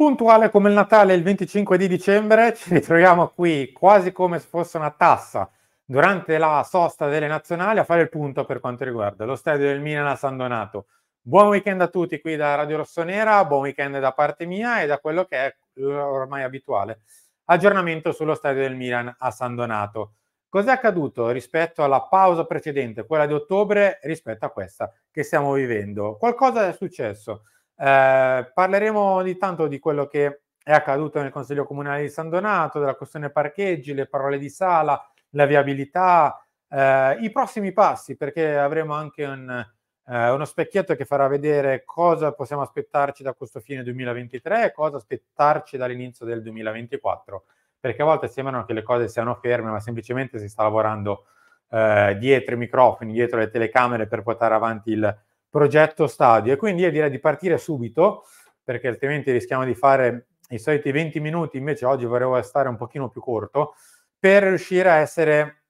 Puntuale come il Natale il 25 di dicembre, ci ritroviamo qui quasi come se fosse una tassa durante la sosta delle nazionali a fare il punto per quanto riguarda lo stadio del Milan a San Donato. Buon weekend a tutti qui da Radio Rossonera, buon weekend da parte mia e da quello che è ormai abituale aggiornamento sullo stadio del Milan a San Donato. Cos'è accaduto rispetto alla pausa precedente, quella di ottobre, rispetto a questa che stiamo vivendo? Qualcosa è successo. Eh, parleremo ogni tanto di quello che è accaduto nel Consiglio Comunale di San Donato, della questione parcheggi, le parole di sala, la viabilità, eh, i prossimi passi, perché avremo anche un, eh, uno specchietto che farà vedere cosa possiamo aspettarci da questo fine 2023 e cosa aspettarci dall'inizio del 2024, perché a volte sembrano che le cose siano ferme, ma semplicemente si sta lavorando eh, dietro i microfoni, dietro le telecamere per portare avanti il progetto stadio. E quindi io direi di partire subito, perché altrimenti rischiamo di fare i soliti 20 minuti, invece oggi vorrei stare un pochino più corto, per riuscire a essere,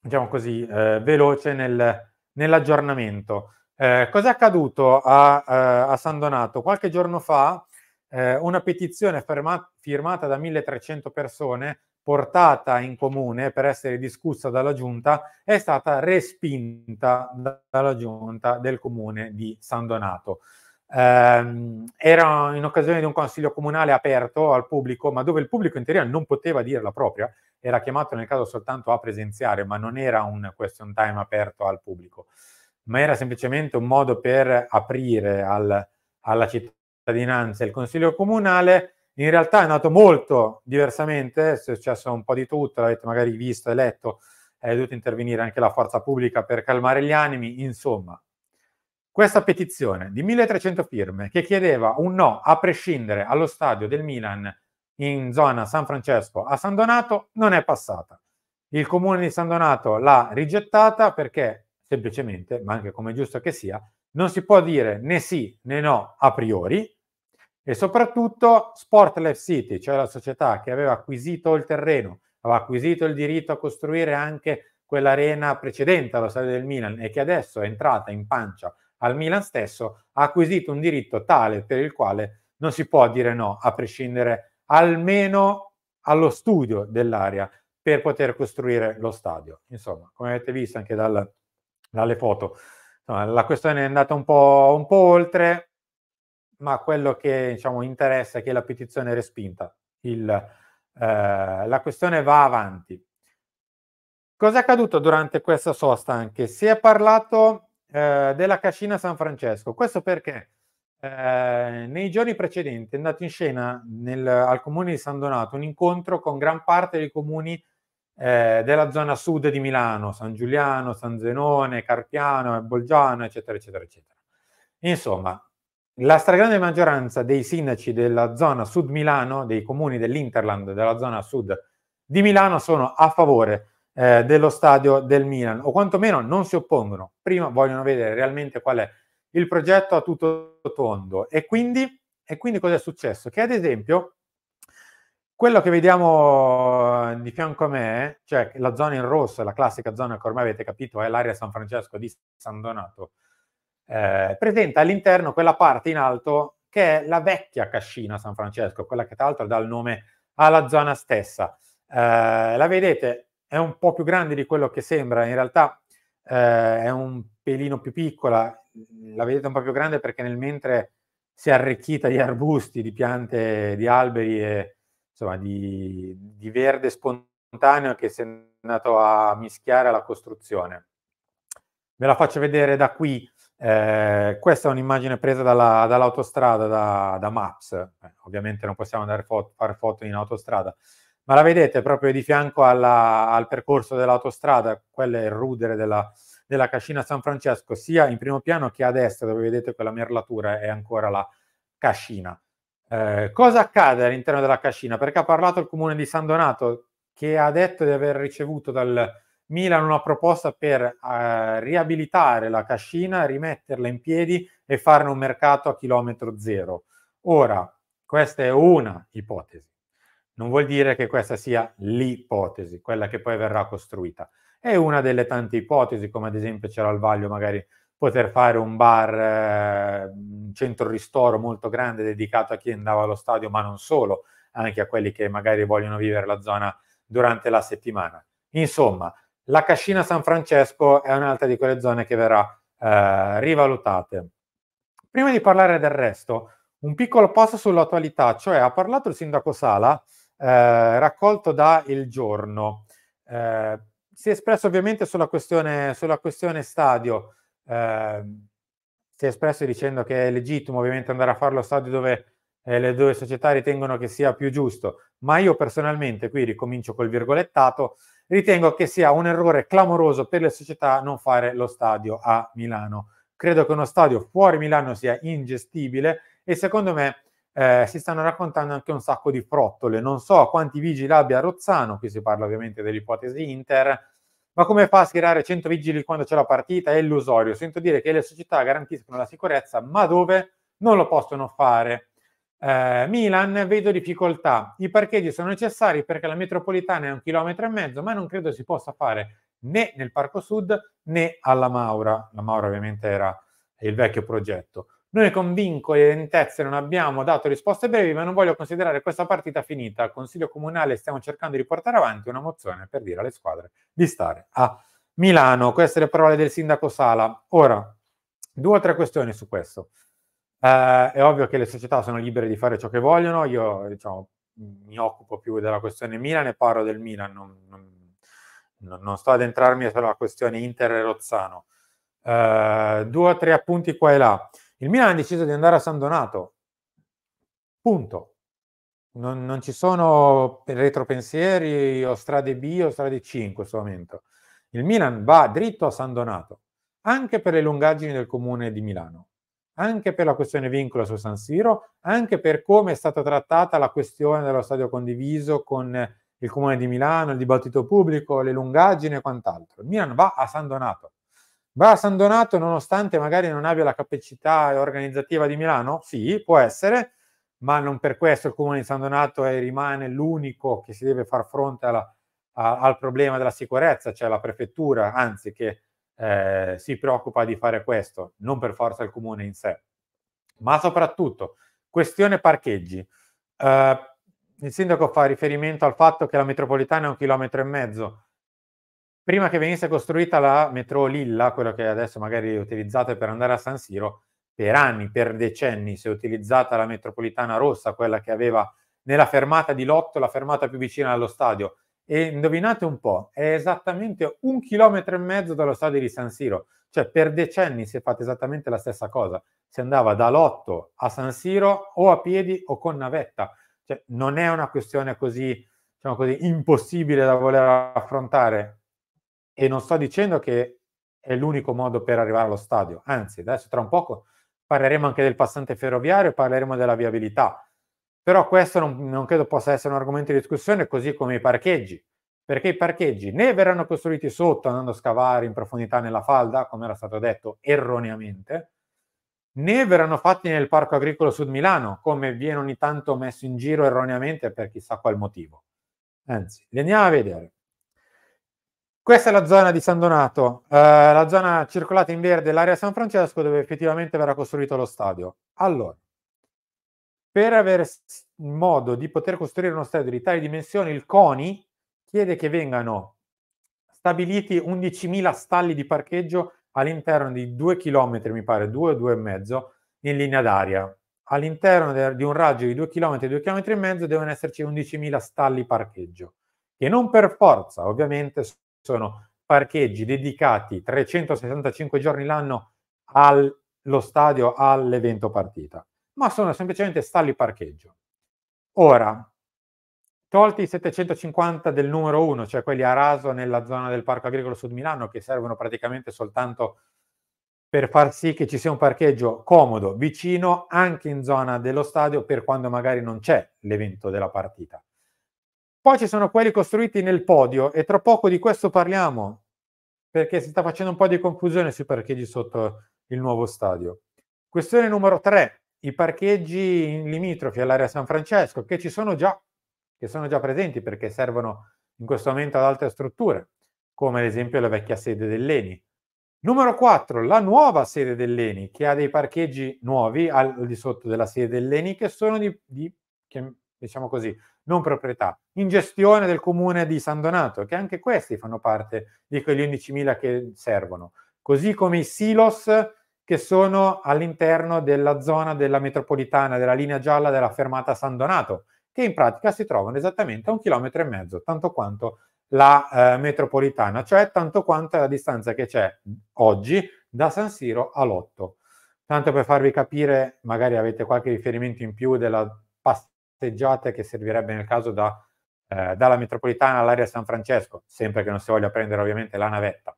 diciamo così, eh, veloce nel, nell'aggiornamento. Eh, Cos'è accaduto a, eh, a, San Donato? Qualche giorno fa eh, una petizione ferma, firmata da 1300 persone portata in comune per essere discussa dalla giunta è stata respinta dalla giunta del comune di San Donato. Eh, era in occasione di un consiglio comunale aperto al pubblico, ma dove il pubblico in teoria non poteva dire la propria, era chiamato nel caso soltanto a presenziare, ma non era un question time aperto al pubblico, ma era semplicemente un modo per aprire al, alla cittadinanza il consiglio comunale in realtà è andato molto diversamente, è successo un po' di tutto, l'avete magari visto e letto, è dovuta intervenire anche la forza pubblica per calmare gli animi, insomma. Questa petizione di 1300 firme che chiedeva un no a prescindere allo stadio del Milan in zona San Francesco a San Donato non è passata. Il comune di San Donato l'ha rigettata perché semplicemente, ma anche come giusto che sia, non si può dire né sì né no a priori, e soprattutto Sport Left City, cioè la società che aveva acquisito il terreno, aveva acquisito il diritto a costruire anche quell'arena precedente alla sede del Milan e che adesso è entrata in pancia al Milan stesso, ha acquisito un diritto tale per il quale non si può dire no, a prescindere almeno allo studio dell'area per poter costruire lo stadio. Insomma, come avete visto anche dal, dalle foto, insomma, la questione è andata un po', un po' oltre, ma quello che diciamo, interessa è che la petizione è respinta. Il, eh, la questione va avanti. Cosa è accaduto durante questa sosta anche? Si è parlato eh, della cascina San Francesco. Questo perché eh, nei giorni precedenti è andato in scena nel, al comune di San Donato un incontro con gran parte dei comuni eh, della zona sud di Milano, San Giuliano, San Zenone, Carpiano, Bolgiano, eccetera, eccetera, eccetera. Insomma, la stragrande maggioranza dei sindaci della zona sud Milano, dei comuni dell'Interland, della zona sud di Milano, sono a favore eh, dello stadio del Milan, o quantomeno non si oppongono. Prima vogliono vedere realmente qual è il progetto a tutto tondo. E quindi, e quindi cosa è successo? Che ad esempio quello che vediamo eh, di fianco a me, cioè la zona in rosso, la classica zona che ormai avete capito è l'area San Francesco di San Donato, eh, presenta all'interno quella parte in alto che è la vecchia cascina San Francesco, quella che tra l'altro dà il nome alla zona stessa. Eh, la vedete, è un po' più grande di quello che sembra, in realtà eh, è un pelino più piccola, la vedete un po' più grande perché nel mentre si è arricchita di arbusti, di piante, di alberi e insomma di, di verde spontaneo che si è andato a mischiare alla costruzione. Ve la faccio vedere da qui eh, questa è un'immagine presa dalla, dall'autostrada, da, da Maps, eh, ovviamente non possiamo andare a fo- fare foto in autostrada, ma la vedete proprio di fianco alla, al percorso dell'autostrada, quello è il rudere della, della cascina San Francesco, sia in primo piano che a destra dove vedete quella merlatura è ancora la cascina. Eh, cosa accade all'interno della cascina? Perché ha parlato il comune di San Donato che ha detto di aver ricevuto dal, Milan una proposta per eh, riabilitare la cascina, rimetterla in piedi e farne un mercato a chilometro zero. Ora, questa è una ipotesi. Non vuol dire che questa sia l'ipotesi, quella che poi verrà costruita. È una delle tante ipotesi, come ad esempio c'era il vaglio magari poter fare un bar, eh, un centro ristoro molto grande dedicato a chi andava allo stadio, ma non solo, anche a quelli che magari vogliono vivere la zona durante la settimana. Insomma, la cascina San Francesco è un'altra di quelle zone che verrà eh, rivalutate. Prima di parlare del resto, un piccolo passo sull'attualità, cioè ha parlato il sindaco Sala, eh, raccolto da Il Giorno. Eh, si è espresso ovviamente sulla questione, sulla questione stadio, eh, si è espresso dicendo che è legittimo ovviamente andare a fare lo stadio dove eh, le due società ritengono che sia più giusto, ma io personalmente, qui ricomincio col virgolettato, ritengo che sia un errore clamoroso per le società non fare lo stadio a Milano. Credo che uno stadio fuori Milano sia ingestibile e secondo me eh, si stanno raccontando anche un sacco di frottole. Non so quanti vigili abbia Rozzano, qui si parla ovviamente dell'ipotesi Inter, ma come fa a schierare 100 vigili quando c'è la partita? È illusorio. Sento dire che le società garantiscono la sicurezza, ma dove non lo possono fare? Eh, Milan vedo difficoltà, i parcheggi sono necessari perché la metropolitana è un chilometro e mezzo, ma non credo si possa fare né nel Parco Sud né alla Maura. La Maura ovviamente era il vecchio progetto. Noi con vincoli e lentezze non abbiamo dato risposte brevi, ma non voglio considerare questa partita finita. Al Consiglio Comunale stiamo cercando di portare avanti una mozione per dire alle squadre di stare a Milano. Queste le parole del sindaco Sala. Ora, due o tre questioni su questo. Eh, è ovvio che le società sono libere di fare ciò che vogliono, io diciamo, mi occupo più della questione Milan e parlo del Milan, non, non, non sto ad entrarmi sulla questione Inter e Rozzano. Eh, due o tre appunti qua e là. Il Milan ha deciso di andare a San Donato, punto. Non, non ci sono retropensieri o strade B o strade C in questo momento. Il Milan va dritto a San Donato, anche per le lungaggini del comune di Milano anche per la questione vincola su San Siro, anche per come è stata trattata la questione dello stadio condiviso con il Comune di Milano, il dibattito pubblico, le lungaggini e quant'altro. Il Milan va a San Donato. Va a San Donato nonostante magari non abbia la capacità organizzativa di Milano? Sì, può essere, ma non per questo il Comune di San Donato è, rimane l'unico che si deve far fronte alla, a, al problema della sicurezza, cioè la prefettura, anzi che eh, si preoccupa di fare questo, non per forza il comune in sé. Ma soprattutto, questione parcheggi. Eh, il sindaco fa riferimento al fatto che la metropolitana è un chilometro e mezzo. Prima che venisse costruita la metro Lilla, quello che adesso magari utilizzate per andare a San Siro, per anni, per decenni si è utilizzata la metropolitana rossa, quella che aveva nella fermata di Lotto, la fermata più vicina allo stadio, e indovinate un po', è esattamente un chilometro e mezzo dallo stadio di San Siro. Cioè, per decenni si è fatta esattamente la stessa cosa. Si andava da Lotto a San Siro o a piedi o con navetta. Cioè, non è una questione così, diciamo così, impossibile da voler affrontare. E non sto dicendo che è l'unico modo per arrivare allo stadio. Anzi, adesso tra un poco parleremo anche del passante ferroviario e parleremo della viabilità. Però questo non, non credo possa essere un argomento di discussione, così come i parcheggi, perché i parcheggi né verranno costruiti sotto andando a scavare in profondità nella falda, come era stato detto erroneamente, né verranno fatti nel parco agricolo sud Milano, come viene ogni tanto messo in giro erroneamente per chissà qual motivo. Anzi, li andiamo a vedere. Questa è la zona di San Donato, eh, la zona circolata in verde, l'area San Francesco, dove effettivamente verrà costruito lo stadio. Allora, per avere modo di poter costruire uno stadio di tali dimensioni, il CONI chiede che vengano stabiliti 11.000 stalli di parcheggio all'interno di 2 km, mi pare, 2 o e mezzo, in linea d'aria. All'interno de- di un raggio di 2 km, 2 km e mezzo devono esserci 11.000 stalli parcheggio, che non per forza, ovviamente, sono parcheggi dedicati 365 giorni l'anno allo stadio, all'evento partita ma sono semplicemente stalli parcheggio. Ora, tolti i 750 del numero 1, cioè quelli a raso nella zona del Parco Agricolo Sud Milano, che servono praticamente soltanto per far sì che ci sia un parcheggio comodo, vicino, anche in zona dello stadio, per quando magari non c'è l'evento della partita. Poi ci sono quelli costruiti nel podio e tra poco di questo parliamo, perché si sta facendo un po' di confusione sui parcheggi sotto il nuovo stadio. Questione numero 3, i parcheggi limitrofi all'area San Francesco, che ci sono già, che sono già presenti perché servono in questo momento ad altre strutture, come ad esempio la vecchia sede dell'ENI. Numero 4, la nuova sede dell'ENI, che ha dei parcheggi nuovi al di sotto della sede dell'ENI, che sono di, di che, diciamo così, non proprietà, in gestione del comune di San Donato, che anche questi fanno parte di quegli 11.000 che servono, così come i silos che sono all'interno della zona della metropolitana, della linea gialla della fermata San Donato, che in pratica si trovano esattamente a un chilometro e mezzo, tanto quanto la eh, metropolitana, cioè tanto quanto è la distanza che c'è oggi da San Siro a Lotto. Tanto per farvi capire, magari avete qualche riferimento in più della passeggiata che servirebbe nel caso da, eh, dalla metropolitana all'area San Francesco, sempre che non si voglia prendere ovviamente la navetta.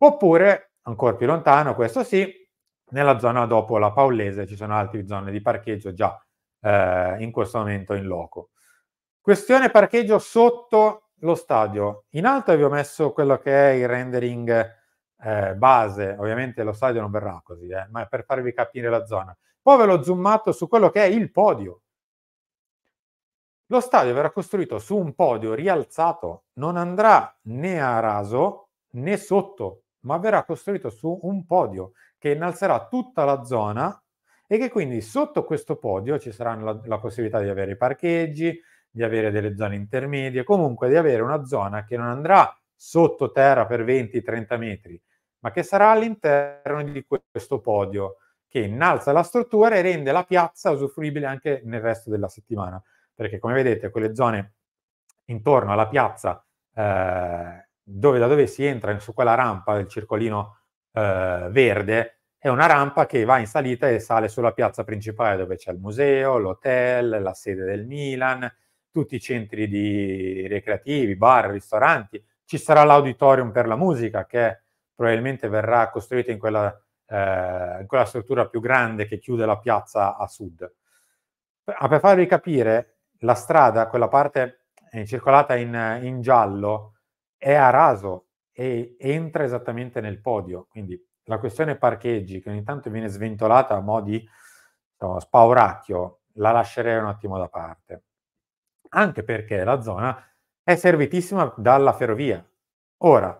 Oppure ancora più lontano, questo sì, nella zona dopo la Paulese ci sono altre zone di parcheggio già eh, in questo momento in loco. Questione parcheggio sotto lo stadio. In alto vi ho messo quello che è il rendering eh, base, ovviamente lo stadio non verrà così, eh, ma è per farvi capire la zona. Poi ve l'ho zoomato su quello che è il podio. Lo stadio verrà costruito su un podio rialzato, non andrà né a raso né sotto, ma verrà costruito su un podio che innalzerà tutta la zona e che quindi sotto questo podio ci sarà la, la possibilità di avere i parcheggi, di avere delle zone intermedie, comunque di avere una zona che non andrà sottoterra per 20-30 metri, ma che sarà all'interno di questo podio che innalza la struttura e rende la piazza usufruibile anche nel resto della settimana, perché come vedete quelle zone intorno alla piazza eh, dove, da dove si entra su quella rampa, il circolino eh, verde, è una rampa che va in salita e sale sulla piazza principale dove c'è il museo, l'hotel, la sede del Milan, tutti i centri di recreativi, bar, ristoranti. Ci sarà l'auditorium per la musica che probabilmente verrà costruito in quella, eh, in quella struttura più grande che chiude la piazza a sud. Per, farvi capire, la strada, quella parte circolata in, in giallo, è a raso e entra esattamente nel podio. Quindi la questione parcheggi, che ogni tanto viene sventolata a mo' di no, spauracchio, la lascerei un attimo da parte. Anche perché la zona è servitissima dalla ferrovia. Ora,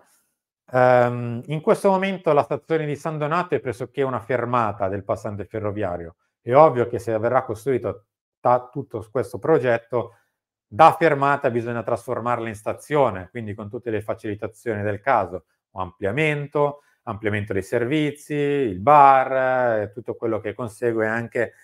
ehm, in questo momento la stazione di San Donato è pressoché una fermata del passante ferroviario. È ovvio che se verrà costruito ta- tutto questo progetto, da fermata bisogna trasformarla in stazione, quindi con tutte le facilitazioni del caso, ampliamento, ampliamento dei servizi, il bar, eh, tutto quello che consegue anche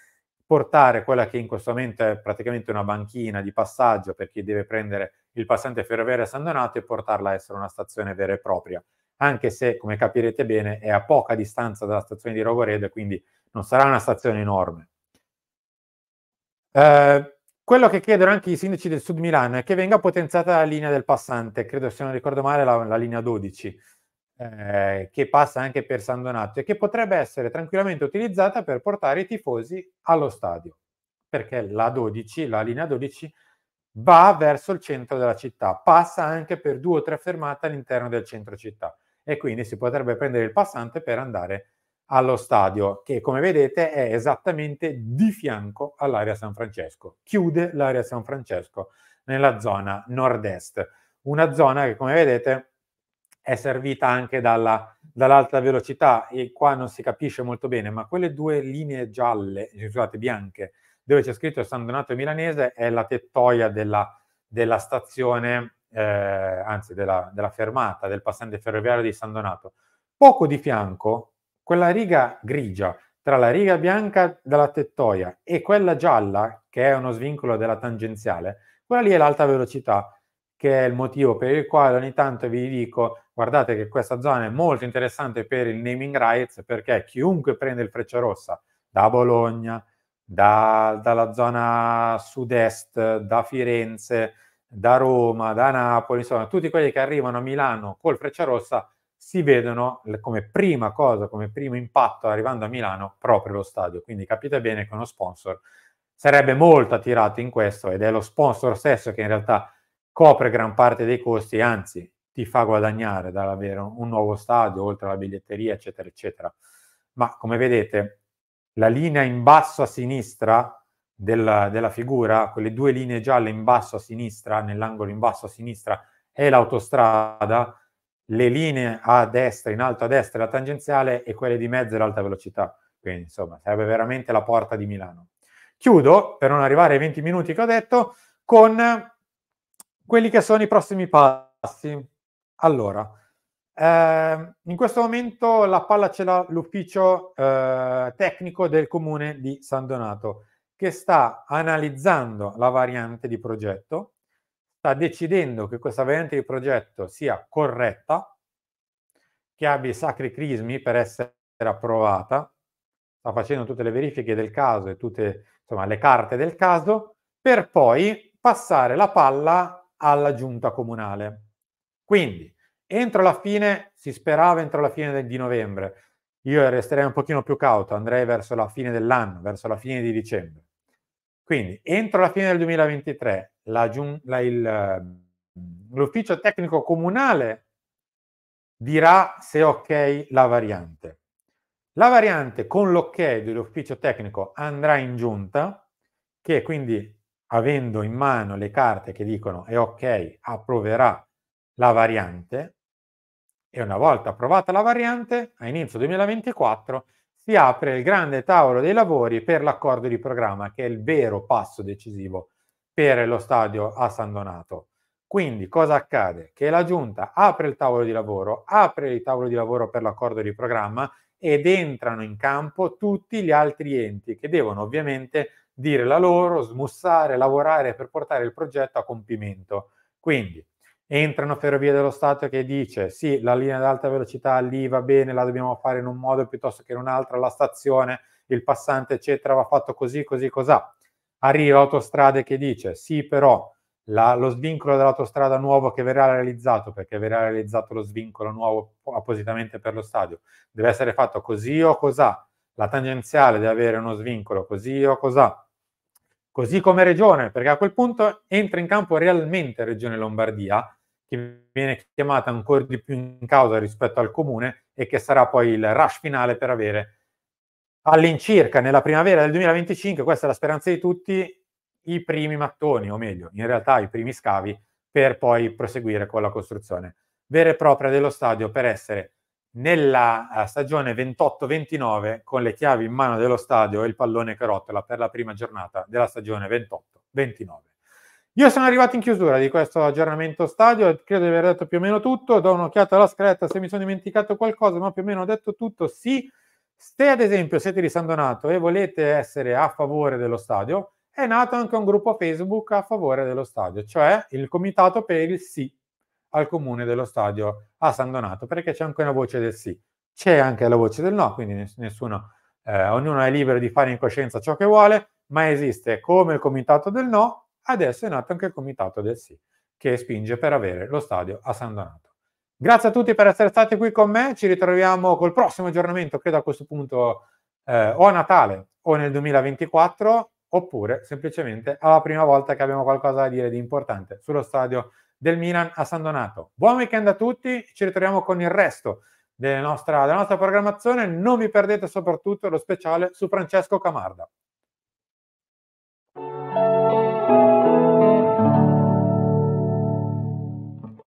portare quella che in questo momento è praticamente una banchina di passaggio per chi deve prendere il passante ferroviario a San Donato e portarla a essere una stazione vera e propria, anche se, come capirete bene, è a poca distanza dalla stazione di Rogoredo e quindi non sarà una stazione enorme. Eh, quello che chiedono anche i sindaci del Sud Milano è che venga potenziata la linea del passante, credo se non ricordo male la, la linea 12, eh, che passa anche per San Donato e che potrebbe essere tranquillamente utilizzata per portare i tifosi allo stadio, perché la 12, la linea 12, va verso il centro della città, passa anche per due o tre fermate all'interno del centro città e quindi si potrebbe prendere il passante per andare allo stadio, che come vedete è esattamente di fianco all'area San Francesco, chiude l'area San Francesco nella zona nord-est, una zona che come vedete è servita anche dalla, dall'alta velocità e qua non si capisce molto bene, ma quelle due linee gialle, scusate, bianche, dove c'è scritto San Donato Milanese è la tettoia della, della stazione, eh, anzi della, della fermata del passante ferroviario di San Donato. Poco di fianco, quella riga grigia tra la riga bianca della tettoia e quella gialla, che è uno svincolo della tangenziale, quella lì è l'alta velocità, che è il motivo per il quale ogni tanto vi dico guardate che questa zona è molto interessante per il naming rights, perché chiunque prende il freccia rossa da Bologna, da, dalla zona sud-est, da Firenze, da Roma, da Napoli, insomma, tutti quelli che arrivano a Milano col freccia rossa si vedono come prima cosa, come primo impatto arrivando a Milano proprio lo stadio. Quindi capite bene che uno sponsor sarebbe molto attirato in questo ed è lo sponsor stesso che in realtà copre gran parte dei costi anzi ti fa guadagnare dall'avere un nuovo stadio, oltre alla biglietteria, eccetera, eccetera. Ma come vedete, la linea in basso a sinistra della, della figura, quelle due linee gialle in basso a sinistra, nell'angolo in basso a sinistra, è l'autostrada le linee a destra, in alto a destra la tangenziale e quelle di mezzo l'alta velocità. Quindi insomma sarebbe veramente la porta di Milano. Chiudo, per non arrivare ai 20 minuti che ho detto, con quelli che sono i prossimi passi. Allora, eh, in questo momento la palla ce l'ha l'ufficio eh, tecnico del comune di San Donato che sta analizzando la variante di progetto sta decidendo che questa variante di progetto sia corretta, che abbia i sacri crismi per essere approvata, sta facendo tutte le verifiche del caso e tutte insomma, le carte del caso, per poi passare la palla alla giunta comunale. Quindi, entro la fine, si sperava entro la fine di novembre, io resterei un pochino più cauto, andrei verso la fine dell'anno, verso la fine di dicembre. Quindi entro la fine del 2023 la, la, il, ehm, l'ufficio tecnico comunale dirà se ok la variante. La variante con l'ok dell'ufficio tecnico andrà in giunta, che quindi avendo in mano le carte che dicono è ok, approverà la variante e una volta approvata la variante, a inizio 2024 si apre il grande tavolo dei lavori per l'accordo di programma, che è il vero passo decisivo per lo stadio a San Donato. Quindi cosa accade? Che la giunta apre il tavolo di lavoro, apre il tavolo di lavoro per l'accordo di programma ed entrano in campo tutti gli altri enti che devono ovviamente dire la loro, smussare, lavorare per portare il progetto a compimento. Quindi entrano Ferrovie dello Stato che dice sì, la linea ad alta velocità lì va bene, la dobbiamo fare in un modo piuttosto che in un altro, la stazione, il passante, eccetera, va fatto così, così, cos'ha. Arriva Autostrade che dice sì, però la, lo svincolo dell'autostrada nuovo che verrà realizzato, perché verrà realizzato lo svincolo nuovo appositamente per lo stadio, deve essere fatto così o cos'ha. La tangenziale deve avere uno svincolo così o cos'ha così come regione, perché a quel punto entra in campo realmente Regione Lombardia, che viene chiamata ancora di più in causa rispetto al comune e che sarà poi il rush finale per avere all'incirca nella primavera del 2025, questa è la speranza di tutti, i primi mattoni, o meglio, in realtà i primi scavi, per poi proseguire con la costruzione vera e propria dello stadio per essere nella eh, stagione 28-29 con le chiavi in mano dello stadio e il pallone che rotola per la prima giornata della stagione 28-29. Io sono arrivato in chiusura di questo aggiornamento stadio, credo di aver detto più o meno tutto, do un'occhiata alla scaletta se mi sono dimenticato qualcosa, ma più o meno ho detto tutto. Sì, se ad esempio siete di San Donato e volete essere a favore dello stadio, è nato anche un gruppo Facebook a favore dello stadio, cioè il comitato per il sì al comune dello stadio a San Donato, perché c'è anche una voce del sì, c'è anche la voce del no, quindi nessuno, eh, ognuno è libero di fare in coscienza ciò che vuole, ma esiste come il comitato del no, adesso è nato anche il comitato del sì, che spinge per avere lo stadio a San Donato. Grazie a tutti per essere stati qui con me, ci ritroviamo col prossimo aggiornamento, credo a questo punto eh, o a Natale o nel 2024, oppure semplicemente alla prima volta che abbiamo qualcosa da dire di importante sullo stadio del Milan a San Donato. Buon weekend a tutti, ci ritroviamo con il resto della nostra, della nostra programmazione. Non vi perdete soprattutto lo speciale su Francesco Camarda.